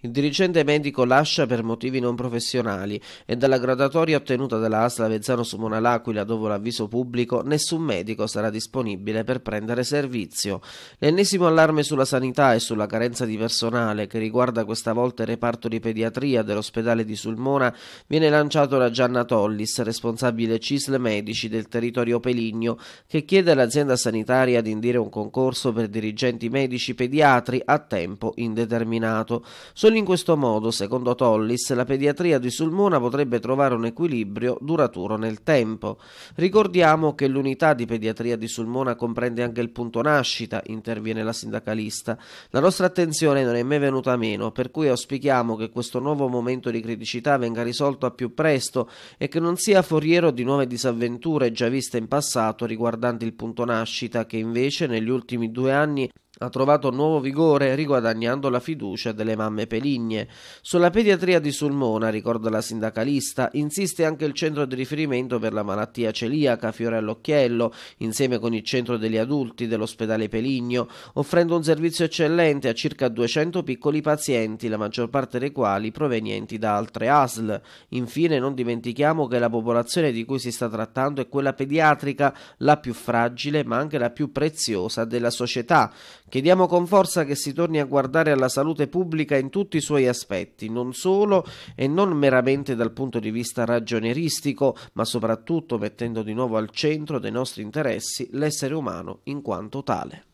Il dirigente medico lascia per motivi non professionali e dalla gradatoria ottenuta dalla Asla Vezzano su Monalaquila dopo l'avviso pubblico nessun medico sarà disponibile per prendere servizio. L'ennesimo allarme sulla sanità e sulla carenza di personale che riguarda questa volta il reparto di pediatria dell'ospedale di Sulmona viene lanciato da Gianna Tollis, responsabile CISL Medici del territorio Peligno, che chiede all'azienda sanitaria di indire un concorso per dirigenti medici pediatri a tempo indeterminato. Solo in questo modo, secondo Tollis, la pediatria di Sulmona potrebbe trovare un equilibrio duraturo nel tempo. Ricordiamo che l'unità di pediatria di Sulmona comprende anche il punto nascita, interviene la sindacalista. La nostra attenzione non è mai venuta meno, per cui auspichiamo che questo nuovo momento di criticità venga risolto a più presto e che non sia foriero di nuove disavventure già viste in passato riguardanti il punto nascita, che invece negli ultimi due anni ha trovato nuovo vigore riguadagnando la fiducia delle mamme peligne. Sulla pediatria di Sulmona, ricorda la sindacalista, insiste anche il centro di riferimento per la malattia celiaca Fiore all'Occhiello, insieme con il centro degli adulti dell'ospedale Peligno, offrendo un servizio eccellente a circa 200 piccoli pazienti, la maggior parte dei quali provenienti da altre ASL. Infine non dimentichiamo che la popolazione di cui si sta trattando è quella pediatrica, la più fragile ma anche la più preziosa della società Chiediamo con forza che si torni a guardare alla salute pubblica in tutti i suoi aspetti, non solo e non meramente dal punto di vista ragionieristico, ma soprattutto mettendo di nuovo al centro dei nostri interessi l'essere umano in quanto tale.